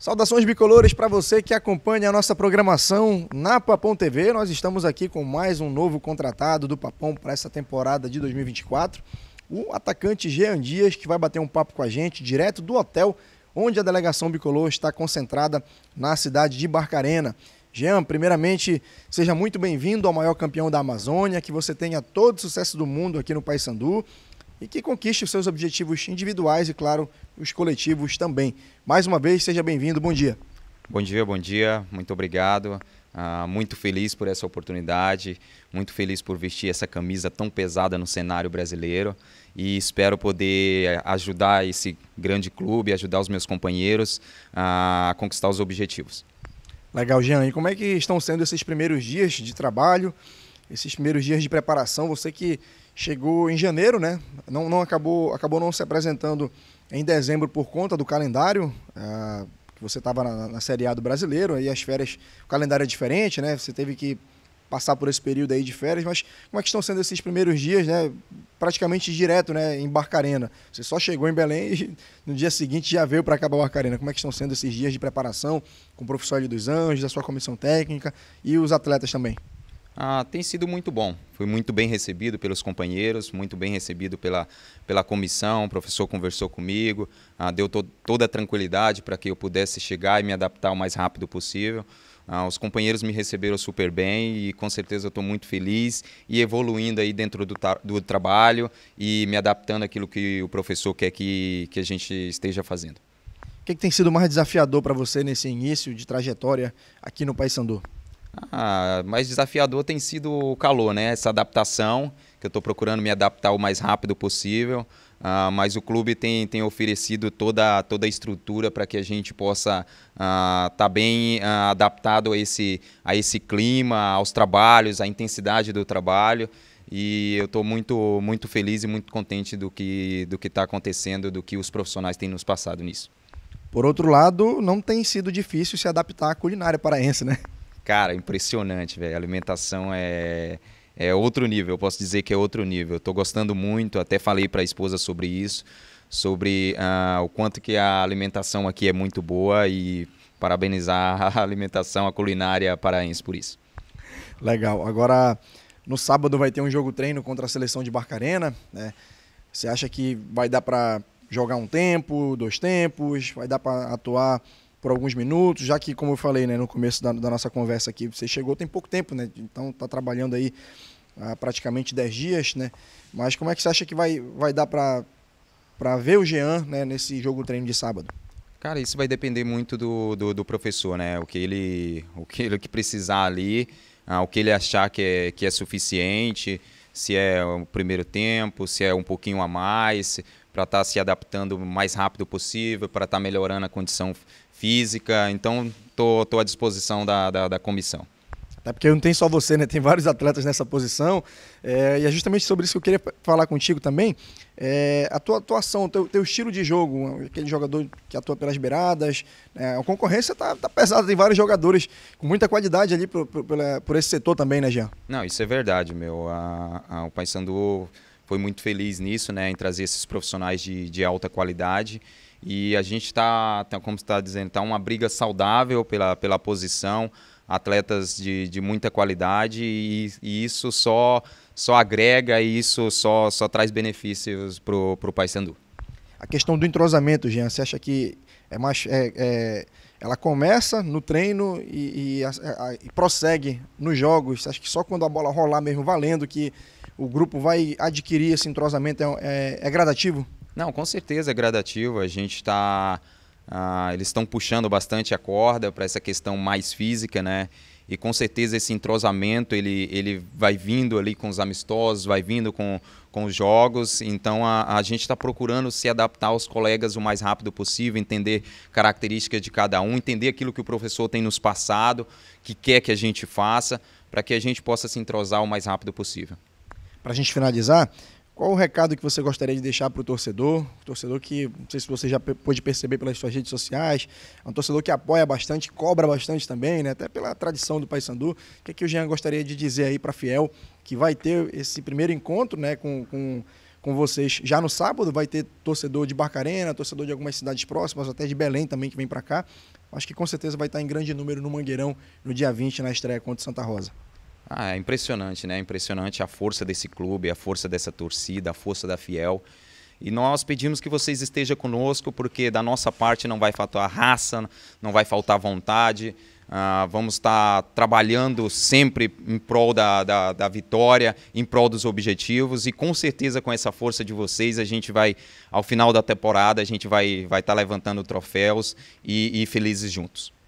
Saudações bicolores para você que acompanha a nossa programação na Papão TV. Nós estamos aqui com mais um novo contratado do Papão para essa temporada de 2024. O atacante Jean Dias, que vai bater um papo com a gente direto do hotel onde a delegação bicolor está concentrada na cidade de Barcarena. Jean, primeiramente, seja muito bem-vindo ao maior campeão da Amazônia, que você tenha todo o sucesso do mundo aqui no Paysandu e que conquiste os seus objetivos individuais e, claro, os coletivos também. Mais uma vez, seja bem-vindo, bom dia. Bom dia, bom dia, muito obrigado. Ah, muito feliz por essa oportunidade, muito feliz por vestir essa camisa tão pesada no cenário brasileiro e espero poder eh, ajudar esse grande clube, ajudar os meus companheiros ah, a conquistar os objetivos. Legal, Jean. E como é que estão sendo esses primeiros dias de trabalho? esses primeiros dias de preparação. Você que chegou em janeiro, né? Não, não acabou, acabou não se apresentando em dezembro por conta do calendário. Ah, que você estava na, na Série A do Brasileiro, aí as férias, o calendário é diferente, né? Você teve que passar por esse período aí de férias, mas como é que estão sendo esses primeiros dias, né? Praticamente direto, né? Em Barcarena. Você só chegou em Belém e no dia seguinte já veio para acabar Barcarena. Como é que estão sendo esses dias de preparação com o professor dos Anjos, a sua comissão técnica e os atletas também? Ah, tem sido muito bom. Fui muito bem recebido pelos companheiros, muito bem recebido pela, pela comissão. O professor conversou comigo, ah, deu to toda a tranquilidade para que eu pudesse chegar e me adaptar o mais rápido possível. Ah, os companheiros me receberam super bem e com certeza eu estou muito feliz e evoluindo aí dentro do, do trabalho e me adaptando àquilo que o professor quer que, que a gente esteja fazendo. O que, é que tem sido mais desafiador para você nesse início de trajetória aqui no Paysandu? Ah, mais desafiador tem sido o calor, né? Essa adaptação, que eu estou procurando me adaptar o mais rápido possível. Ah, mas o clube tem, tem oferecido toda, toda a estrutura para que a gente possa estar ah, tá bem ah, adaptado a esse, a esse clima, aos trabalhos, à intensidade do trabalho. E eu estou muito, muito feliz e muito contente do que do está acontecendo, do que os profissionais têm nos passado nisso. Por outro lado, não tem sido difícil se adaptar à culinária paraense, né? Cara, impressionante, velho. A alimentação é é outro nível, eu posso dizer que é outro nível. Estou gostando muito, até falei para a esposa sobre isso, sobre uh, o quanto que a alimentação aqui é muito boa e parabenizar a alimentação, a culinária paraense por isso. Legal. Agora, no sábado vai ter um jogo treino contra a seleção de Barcarena. Né? Você acha que vai dar para jogar um tempo, dois tempos? Vai dar para atuar por alguns minutos, já que, como eu falei né, no começo da, da nossa conversa aqui, você chegou tem pouco tempo, né? Então está trabalhando aí há ah, praticamente 10 dias, né? Mas como é que você acha que vai, vai dar para ver o Jean né, nesse jogo treino de sábado? Cara, isso vai depender muito do, do, do professor, né? O que ele, o que ele que precisar ali, ah, o que ele achar que é, que é suficiente, se é o primeiro tempo, se é um pouquinho a mais, para estar tá se adaptando o mais rápido possível, para estar tá melhorando a condição física. Então, estou tô, tô à disposição da, da, da comissão. Até porque não tem só você, né? Tem vários atletas nessa posição. É, e é justamente sobre isso que eu queria falar contigo também. É, a tua atuação, o teu, teu, estilo de jogo, aquele jogador que atua pelas beiradas. Né? A concorrência tá, tá, pesada, tem vários jogadores com muita qualidade ali por, por, por, esse setor também, né, Jean? Não, isso é verdade, meu. A, a, o Paysandu foi muito feliz nisso, né? Em trazer esses profissionais de, de alta qualidade. E a gente está, tá, como como está dizendo, está uma briga saudável pela, pela posição, atletas de, de muita qualidade e, e isso só, só agrega e isso só, só traz benefícios para o Paysandu. A questão do entrosamento, Jean, você acha que é mais, é, é, ela começa no treino e, e, a, a, e, prossegue nos jogos? Você acha que só quando a bola rolar mesmo valendo que o grupo vai adquirir esse entrosamento é, é, é gradativo? Não, com certeza é gradativo. A gente está. Ah, eles estão puxando bastante a corda para essa questão mais física, né? E com certeza esse entrosamento ele, ele vai vindo ali com os amistosos, vai vindo com, com os jogos. Então a, a gente está procurando se adaptar aos colegas o mais rápido possível, entender características de cada um, entender aquilo que o professor tem nos passado, que quer que a gente faça, para que a gente possa se entrosar o mais rápido possível. Para a gente finalizar, qual o recado que você gostaria de deixar para o torcedor? torcedor que, não sei se você já pôde perceber pelas suas redes sociais, é um torcedor que apoia bastante, cobra bastante também, né? até pela tradição do Paysandu. O que, é que o Jean gostaria de dizer aí para Fiel, que vai ter esse primeiro encontro né, com, com, com vocês já no sábado? Vai ter torcedor de Barcarena, torcedor de algumas cidades próximas, até de Belém também, que vem para cá. Acho que com certeza vai estar em grande número no Mangueirão no dia 20, na estreia contra Santa Rosa. Ah, é impressionante, né? É impressionante a força desse clube, a força dessa torcida, a força da Fiel. E nós pedimos que vocês estejam conosco, porque da nossa parte não vai faltar raça, não vai faltar vontade. Ah, vamos estar tá trabalhando sempre em prol da, da, da, vitória, em prol dos objetivos. E com certeza, com essa força de vocês, a gente vai, ao final da temporada, a gente vai estar vai tá levantando troféus e, e felizes juntos.